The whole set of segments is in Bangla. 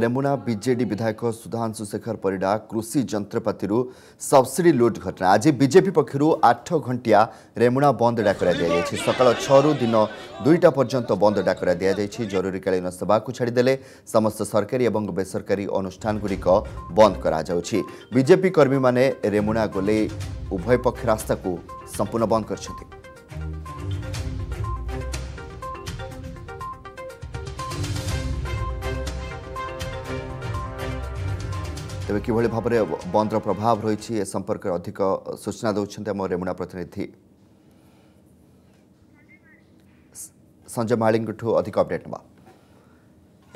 रेमुना विजेडी विधायक सुधांशु शेखर परिडा कृषि जन्तपाति सब्सिडी लुट घटना आज बीजेपी पक्ष आठ घन्टिया रेमुणा बन्द डाकिन्छ सकाल छु दिन दुईटा पर्यन्त बन्द डाकि जरुरीकालीन सेवाको छाडिदे समस्त सरकारी बेसरकारी अनुष्ठानगुडिक बन्द विजेपि कर्मी रेमुना गोले उभय पक्ष रास्ता को रास्थापूर्ण बन्द गरिन्छ ତେବେ କିଭଳି ଭାବରେ ବନ୍ଦର ପ୍ରଭାବ ରହିଛି ଏ ସମ୍ପର୍କରେ ଅଧିକ ସୂଚନା ଦେଉଛନ୍ତି ଆମ ରେମୁଣା ପ୍ରତିନିଧି ସଞ୍ଜୟ ମାଳିଙ୍କଠୁ ଅଧିକ ଅପଡେଟ୍ ନେବା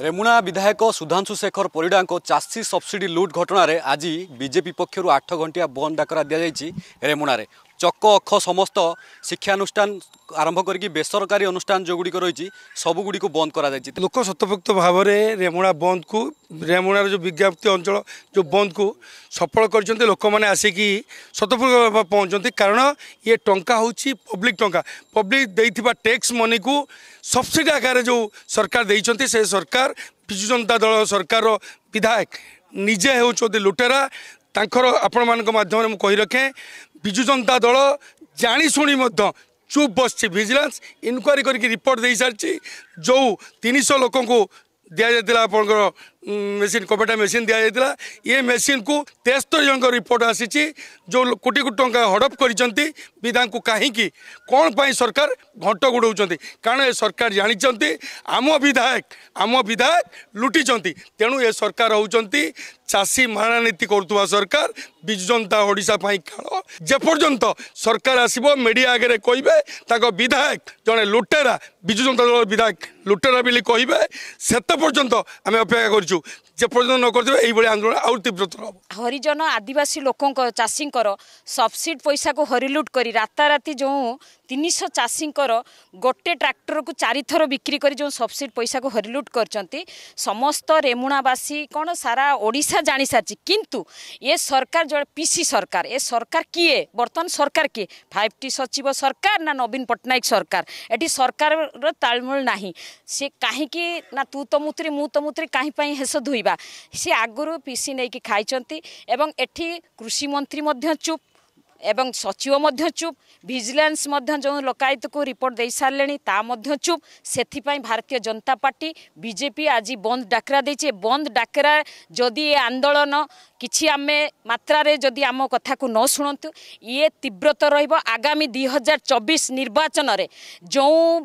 ରେମୁଣା ବିଧାୟକ ସୁଧାଂଶୁ ଶେଖର ପରିଡ଼ାଙ୍କ ଚାଷୀ ସବସିଡି ଲୁଟ୍ ଘଟଣାରେ ଆଜି ବିଜେପି ପକ୍ଷରୁ ଆଠ ଘଣ୍ଟିଆ ବନ୍ଦ ଡାକରା ଦିଆଯାଇଛି ରେମୁଣାରେ চক অখ সমস্ত শিক্ষানুষ্ঠান আরম্ভ করি বেসরকারি অনুষ্ঠান যেগুড়ি রয়েছে সবুগুড়ি বন্ধ করা যাই লোক স্বতঃপ্রক্ত ভাবে রেমুণা বন্ধ কু রেমুণার যে বিজ্ঞপ্তি অঞ্চল যে বন্ধ কু সফল করছেন লোক মানে আসিকি স্বতঃপ্রক্ত ভাবে পৌঁছতে কারণ ইয়ে টঙ্কা হচ্ছে পব্লিক টঙ্কা পব্লিক দেইথিবা ট্যাক্স মনি কু সবসিডি আকারে যে সরকার দিয়েছেন সে সরকার বিজু জনতা দল সরকার বিধায়ক ନିଜେ ହେଉଛନ୍ତି ଲୁଟେରା ତାଙ୍କର ଆପଣମାନଙ୍କ ମାଧ୍ୟମରେ ମୁଁ କହି ରଖେ ବିଜୁ ଜନତା ଦଳ ଜାଣିଶୁଣି ମଧ୍ୟ ଚୁପ୍ ବସିଛି ଭିଜିଲାନ୍ସ ଇନକ୍ୱାରୀ କରିକି ରିପୋର୍ଟ ଦେଇସାରିଛି ଯେଉଁ ତିନିଶହ ଲୋକଙ୍କୁ ଦିଆଯାଇଥିଲା ଆପଣଙ୍କର मेसीन कपेटा मेसीन दि जाइला ये मेसीन को तेस्तर जन रिपोर्ट आसी जो कोटी कोटी टाँग हड़प कर कहीं सरकार घंट गुड़ कारण ये सरकार जानते आम विधायक आम विधायक लुटिंट तेणु ये सरकार हूँ चाषी मारा नीति करुवा सरकार विजु जनता ओडापी खेल जेपर्यंत सरकार आसब मीडिया आगे कहे विधायक जड़े लुटेरा विजु जनता दल विधायक लुटेरा बोली कहे पर्यटन आम अपेक्षा कर you যেপর্যন্ত ନ କରିଥିବ ଏଇଭଳି ଆନ୍ଦୋଳନ ଆହୁରି ତୀବ୍ରତର ହେବ ହରିଜନ ଆଦିବାସୀ ଲୋକଙ୍କ ଚାଷୀଙ୍କର ସବସିଡ୍ ପଇସାକୁ ହରିଲୁଟ୍ କରି ରାତାରାତି ଯେଉଁ ତିନିଶହ ଚାଷୀଙ୍କର ଗୋଟେ ଟ୍ରାକ୍ଟରକୁ ଚାରିଥର ବିକ୍ରି କରି ଯେଉଁ ସବସିଡ୍ ପଇସାକୁ ହରିଲୁଟ୍ କରିଛନ୍ତି ସମସ୍ତ ରେମୁଣାବାସୀ କ'ଣ ସାରା ଓଡ଼ିଶା ଜାଣିସାରିଛି କିନ୍ତୁ ଏ ସରକାର ଜଣେ ପିସି ସରକାର ଏ ସରକାର କିଏ ବର୍ତ୍ତମାନ ସରକାର କିଏ ଫାଇଭ୍ ଟି ସଚିବ ସରକାର ନା ନବୀନ ପଟ୍ଟନାୟକ ସରକାର ଏଠି ସରକାରର ତାଳମେଳ ନାହିଁ ସେ କାହିଁକି ନା ତୁ ତ ମୁତିରି ମୁଁ ତ ମୁତିରି କାହିଁ ପାଇଁ ହେସ ଧୋଇବା ଖାଇବା ସେ ଆଗରୁ ପିସି ନେଇକି ଖାଇଛନ୍ତି ଏବଂ ଏଠି କୃଷିମନ୍ତ୍ରୀ ମଧ୍ୟ ଚୁପ୍ এবং সচিব মধ্য চুপ ভিজিলান্স মধ্য যে লোকায়তকু রিপোর্ট দিয়ে সারে তা মধ্য চুপ সেপাই ভারতীয় জনতা পার্টি বিজেপি আজ বন্ধ ডাকরা দিয়েছে বন্ধ ডাকরা যদি এ আন্দোলন কিছু আমি মাত্রায় যদি আম কথা ন শুণতু ইয়ে তীব্রত রহব আগামী দুই হাজার চবিশ নির্বাচনের যে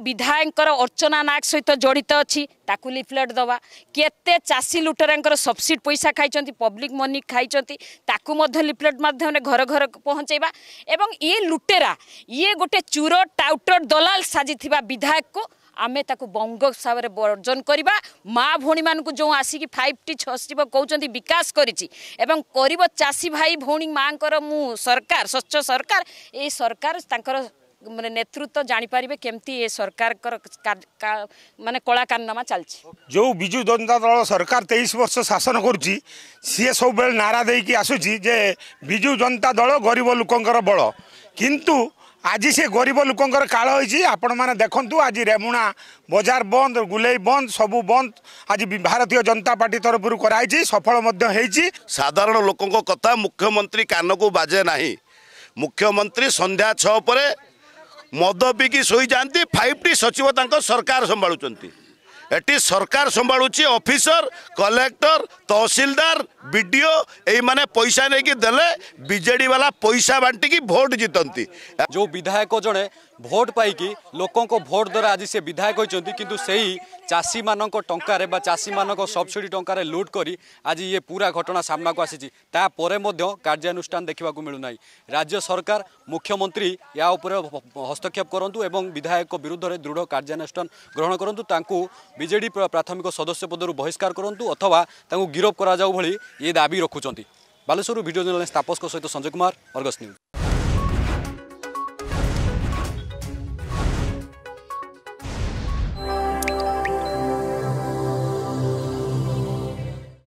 বিধায়কর অর্চনা নাগ সহ জড়িত অছি তাকে লিফলেট দেওয়া কেতে চাষী লুটেরাঙ্কর সবসিড পয়সা খাইছেন পব্লিক মনি খাইছেন তাকে লিফলেট মাধ্যমে ঘর ঘর পৌঁছাইবা করা ଏବଂ ଇଏ ଲୁଟେରା ଇଏ ଗୋଟେ ଚୁର ଟାଉଟର ଦଲାଲ ସାଜିଥିବା ବିଧାୟକକୁ ଆମେ ତାକୁ ବଙ୍ଗ ହିସାବରେ ବର୍ଜନ କରିବା ମା ଭଉଣୀମାନଙ୍କୁ ଯେଉଁ ଆସିକି ଫାଇଭ୍ ଟି ଛସିବ କହୁଛନ୍ତି ବିକାଶ କରିଛି ଏବଂ କରିବ ଚାଷୀ ଭାଇ ଭଉଣୀ ମାଆଙ୍କର ମୁଁ ସରକାର ସ୍ୱଚ୍ଛ ସରକାର ଏ ସରକାର ତାଙ୍କର ମାନେ ନେତୃତ୍ୱ ଜାଣିପାରିବେ କେମିତି ଏ ସରକାରଙ୍କର ମାନେ କଳାକାରନାମା ଚାଲିଛି ଯେଉଁ ବିଜୁ ଜନତା ଦଳ ସରକାର ତେଇଶ ବର୍ଷ ଶାସନ କରୁଛି ସିଏ ସବୁବେଳେ ନାରା ଦେଇକି ଆସୁଛି ଯେ ବିଜୁ ଜନତା ଦଳ ଗରିବ ଲୋକଙ୍କର ବଳ କିନ୍ତୁ ଆଜି ସେ ଗରିବ ଲୋକଙ୍କର କାଳ ହେଇଛି ଆପଣମାନେ ଦେଖନ୍ତୁ ଆଜି ରେମୁଣା ବଜାର ବନ୍ଦ ଗୁଲେଇ ବନ୍ଦ ସବୁ ବନ୍ଦ ଆଜି ଭାରତୀୟ ଜନତା ପାର୍ଟି ତରଫରୁ କରାହେଇଛି ସଫଳ ମଧ୍ୟ ହେଇଛି ସାଧାରଣ ଲୋକଙ୍କ କଥା ମୁଖ୍ୟମନ୍ତ୍ରୀ କାନକୁ ବାଜେ ନାହିଁ ମୁଖ୍ୟମନ୍ତ୍ରୀ ସନ୍ଧ୍ୟା ଛଅ ପରେ ମଦ ପିଇକି ଶୋଇଯାଆନ୍ତି ଫାଇଭ୍ ଟି ସଚିବ ତାଙ୍କ ସରକାର ସମ୍ଭାଳୁଛନ୍ତି ଏଠି ସରକାର ସମ୍ଭାଳୁଛି ଅଫିସର କଲେକ୍ଟର ତହସିଲଦାର ବିଡ଼ିଓ ଏଇମାନେ ପଇସା ନେଇକି ଦେଲେ ବିଜେଡ଼ି ବାଲା ପଇସା ବାଣ୍ଟିକି ଭୋଟ ଜିତନ୍ତି ଯେଉଁ ବିଧାୟକ ଜଣେ ଭୋଟ ପାଇକି ଲୋକଙ୍କ ଭୋଟ ଦ୍ୱାରା ଆଜି ସେ ବିଧାୟକ ହୋଇଛନ୍ତି କିନ୍ତୁ ସେଇ ଚାଷୀମାନଙ୍କ ଟଙ୍କାରେ ବା ଚାଷୀମାନଙ୍କ ସବସିଡ଼ି ଟଙ୍କାରେ ଲୁଟ୍ କରି ଆଜି ଇଏ ପୁରା ଘଟଣା ସାମ୍ନାକୁ ଆସିଛି ତାପରେ ମଧ୍ୟ କାର୍ଯ୍ୟାନୁଷ୍ଠାନ ଦେଖିବାକୁ ମିଳୁନାହିଁ ରାଜ୍ୟ ସରକାର ମୁଖ୍ୟମନ୍ତ୍ରୀ ୟା ଉପରେ ହସ୍ତକ୍ଷେପ କରନ୍ତୁ ଏବଂ ବିଧାୟକଙ୍କ ବିରୁଦ୍ଧରେ ଦୃଢ଼ କାର୍ଯ୍ୟାନୁଷ୍ଠାନ ଗ୍ରହଣ କରନ୍ତୁ ତାଙ୍କୁ ବିଜେଡ଼ି ପ୍ରାଥମିକ ସଦସ୍ୟ ପଦରୁ ବହିଷ୍କାର କରନ୍ତୁ ଅଥବା ତାଙ୍କୁ ଗିରଫ କରାଯାଉ ଭଳି ये दाबी रुखुन्छ बालेश्वर भिडियो जर्नासको सहित सञ्जय कुमार अर्गस न्यूज